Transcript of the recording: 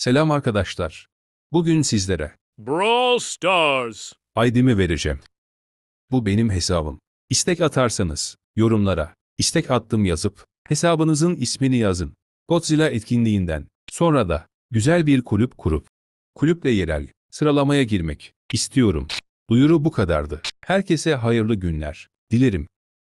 Selam arkadaşlar. Bugün sizlere Brawl Stars ID'mi vereceğim. Bu benim hesabım. İstek atarsanız yorumlara istek attım yazıp hesabınızın ismini yazın. Godzilla etkinliğinden sonra da güzel bir kulüp kurup kulüple yerel sıralamaya girmek istiyorum. Duyuru bu kadardı. Herkese hayırlı günler dilerim.